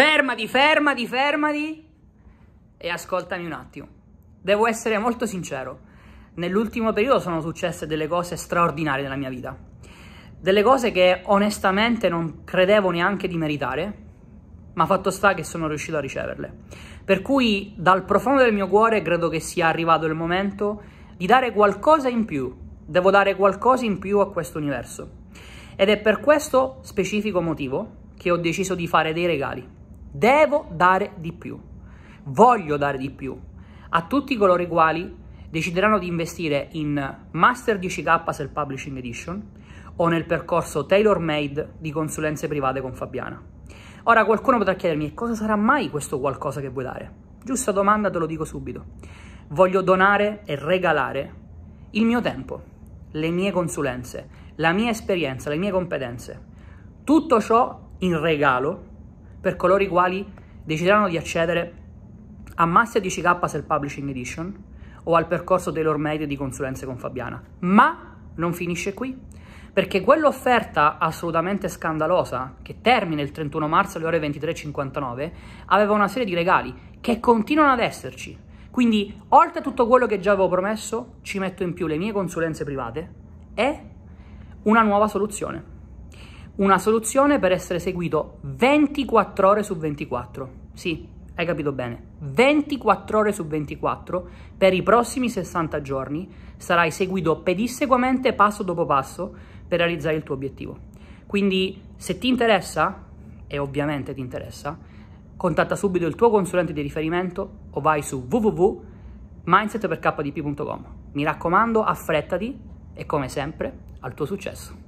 Fermati, fermati, fermati e ascoltami un attimo. Devo essere molto sincero. Nell'ultimo periodo sono successe delle cose straordinarie nella mia vita. Delle cose che onestamente non credevo neanche di meritare, ma fatto sta che sono riuscito a riceverle. Per cui dal profondo del mio cuore credo che sia arrivato il momento di dare qualcosa in più. Devo dare qualcosa in più a questo universo. Ed è per questo specifico motivo che ho deciso di fare dei regali. Devo dare di più. Voglio dare di più a tutti coloro i quali decideranno di investire in Master 10K Self Publishing Edition o nel percorso tailor made di consulenze private con Fabiana. Ora qualcuno potrà chiedermi cosa sarà mai questo qualcosa che vuoi dare? Giusta domanda, te lo dico subito. Voglio donare e regalare il mio tempo, le mie consulenze, la mia esperienza, le mie competenze. Tutto ciò in regalo per coloro i quali decideranno di accedere a Massia 10K Self Publishing Edition o al percorso Taylor Made di consulenze con Fabiana. Ma non finisce qui, perché quell'offerta assolutamente scandalosa, che termina il 31 marzo alle ore 23.59, aveva una serie di regali che continuano ad esserci. Quindi, oltre a tutto quello che già avevo promesso, ci metto in più le mie consulenze private e una nuova soluzione una soluzione per essere seguito 24 ore su 24. Sì, hai capito bene. 24 ore su 24 per i prossimi 60 giorni sarai seguito pedissequamente passo dopo passo per realizzare il tuo obiettivo. Quindi se ti interessa, e ovviamente ti interessa, contatta subito il tuo consulente di riferimento o vai su www.mindsetperkdp.com. Mi raccomando, affrettati e come sempre, al tuo successo.